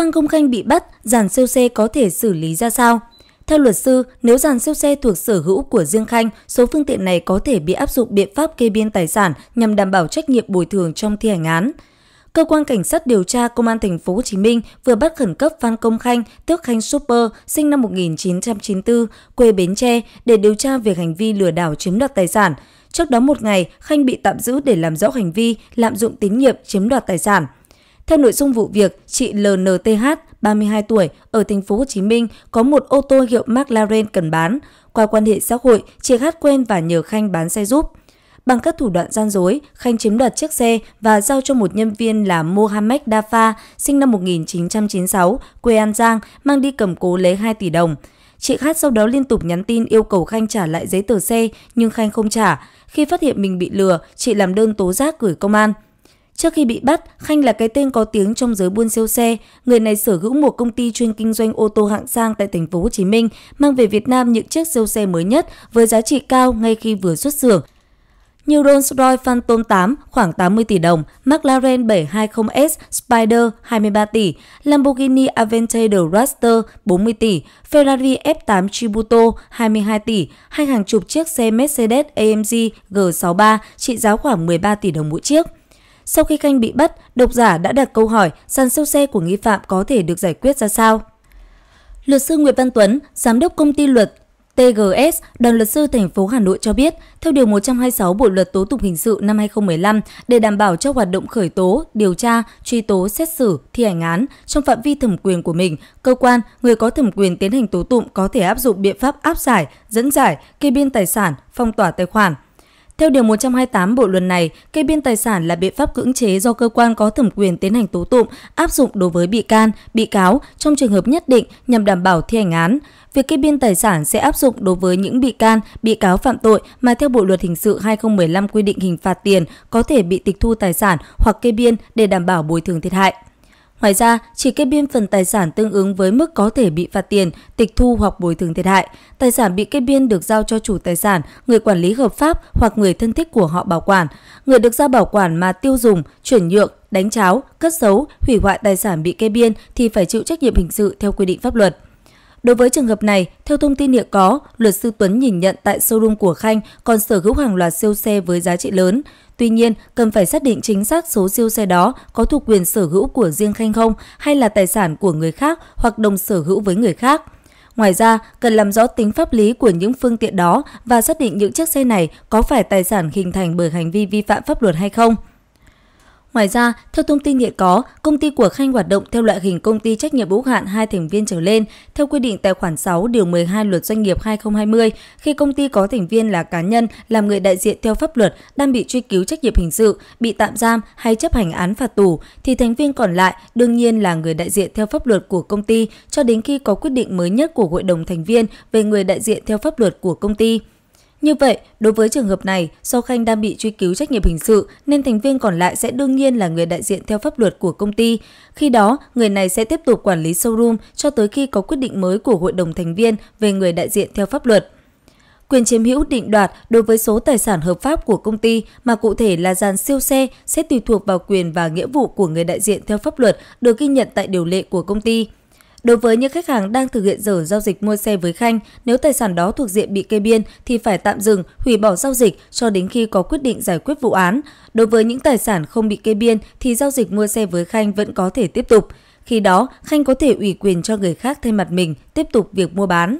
Phan Công Khanh bị bắt, giàn siêu xe có thể xử lý ra sao? Theo luật sư, nếu giàn siêu xe thuộc sở hữu của riêng Khanh, số phương tiện này có thể bị áp dụng biện pháp kê biên tài sản nhằm đảm bảo trách nhiệm bồi thường trong thi hành án. Cơ quan cảnh sát điều tra Công an thành phố Hồ Chí Minh vừa bắt khẩn cấp Phan Công Khanh, tước Khanh Super, sinh năm 1994, quê Bến Tre để điều tra về hành vi lừa đảo chiếm đoạt tài sản. Trước đó một ngày, Khanh bị tạm giữ để làm rõ hành vi lạm dụng tín nhiệm chiếm đoạt tài sản. Theo nội dung vụ việc, chị LNTH, 32 tuổi, ở thành phố Hồ Chí Minh có một ô tô hiệu McLaren cần bán. Qua quan hệ xã hội, chị Hát quen và nhờ Khanh bán xe giúp. Bằng các thủ đoạn gian dối, Khanh chiếm đoạt chiếc xe và giao cho một nhân viên là Mohamed Dafa, sinh năm 1996, quê An Giang, mang đi cầm cố lấy 2 tỷ đồng. Chị Khát sau đó liên tục nhắn tin yêu cầu Khanh trả lại giấy tờ xe, nhưng Khanh không trả. Khi phát hiện mình bị lừa, chị làm đơn tố giác gửi công an. Trước khi bị bắt, Khanh là cái tên có tiếng trong giới buôn siêu xe. Người này sở hữu một công ty chuyên kinh doanh ô tô hạng sang tại thành phố Hồ Chí Minh, mang về Việt Nam những chiếc siêu xe mới nhất với giá trị cao ngay khi vừa xuất xưởng như Rolls-Royce Phantom 8 khoảng 80 tỷ đồng, McLaren 720S Spider 23 tỷ, Lamborghini Aventador Raster 40 tỷ, Ferrari F8 Tributo 22 tỷ, hay hàng chục chiếc xe Mercedes AMG G63 trị giá khoảng 13 tỷ đồng mỗi chiếc. Sau khi Khanh bị bắt, độc giả đã đặt câu hỏi sàn siêu xe của nghi phạm có thể được giải quyết ra sao. Luật sư Nguyễn Văn Tuấn, giám đốc công ty luật TGS, đoàn luật sư thành phố Hà Nội cho biết, theo điều 126 Bộ luật tố tụng hình sự năm 2015, để đảm bảo cho hoạt động khởi tố, điều tra, truy tố, xét xử, thi hành án trong phạm vi thẩm quyền của mình, cơ quan, người có thẩm quyền tiến hành tố tụng có thể áp dụng biện pháp áp giải, dẫn giải, kê biên tài sản, phong tỏa tài khoản, theo Điều 128 Bộ Luật này, kê biên tài sản là biện pháp cưỡng chế do cơ quan có thẩm quyền tiến hành tố tụng áp dụng đối với bị can, bị cáo trong trường hợp nhất định nhằm đảm bảo thi hành án. Việc kê biên tài sản sẽ áp dụng đối với những bị can, bị cáo phạm tội mà theo Bộ Luật Hình sự 2015 quy định hình phạt tiền có thể bị tịch thu tài sản hoặc kê biên để đảm bảo bồi thường thiệt hại. Ngoài ra, chỉ kê biên phần tài sản tương ứng với mức có thể bị phạt tiền, tịch thu hoặc bồi thường thiệt hại. Tài sản bị kê biên được giao cho chủ tài sản, người quản lý hợp pháp hoặc người thân thích của họ bảo quản. Người được giao bảo quản mà tiêu dùng, chuyển nhượng, đánh cháo, cất giấu, hủy hoại tài sản bị kê biên thì phải chịu trách nhiệm hình sự theo quy định pháp luật. Đối với trường hợp này, theo thông tin hiện có, luật sư Tuấn nhìn nhận tại showroom của Khanh còn sở hữu hàng loạt siêu xe với giá trị lớn. Tuy nhiên, cần phải xác định chính xác số siêu xe đó có thuộc quyền sở hữu của riêng Khanh không hay là tài sản của người khác hoặc đồng sở hữu với người khác. Ngoài ra, cần làm rõ tính pháp lý của những phương tiện đó và xác định những chiếc xe này có phải tài sản hình thành bởi hành vi vi phạm pháp luật hay không. Ngoài ra, theo thông tin hiện có, công ty của Khanh hoạt động theo loại hình công ty trách nhiệm hữu hạn hai thành viên trở lên, theo quy định tại khoản 6 điều 12 luật doanh nghiệp 2020, khi công ty có thành viên là cá nhân làm người đại diện theo pháp luật đang bị truy cứu trách nhiệm hình sự, bị tạm giam hay chấp hành án phạt tù thì thành viên còn lại đương nhiên là người đại diện theo pháp luật của công ty cho đến khi có quyết định mới nhất của hội đồng thành viên về người đại diện theo pháp luật của công ty. Như vậy, đối với trường hợp này, do Khanh đang bị truy cứu trách nhiệm hình sự nên thành viên còn lại sẽ đương nhiên là người đại diện theo pháp luật của công ty. Khi đó, người này sẽ tiếp tục quản lý showroom cho tới khi có quyết định mới của hội đồng thành viên về người đại diện theo pháp luật quyền chiếm hữu định đoạt đối với số tài sản hợp pháp của công ty mà cụ thể là dàn siêu xe sẽ tùy thuộc vào quyền và nghĩa vụ của người đại diện theo pháp luật được ghi nhận tại điều lệ của công ty. Đối với những khách hàng đang thực hiện dở giao dịch mua xe với Khanh, nếu tài sản đó thuộc diện bị kê biên thì phải tạm dừng, hủy bỏ giao dịch cho đến khi có quyết định giải quyết vụ án. Đối với những tài sản không bị kê biên thì giao dịch mua xe với Khanh vẫn có thể tiếp tục. Khi đó, Khanh có thể ủy quyền cho người khác thay mặt mình tiếp tục việc mua bán.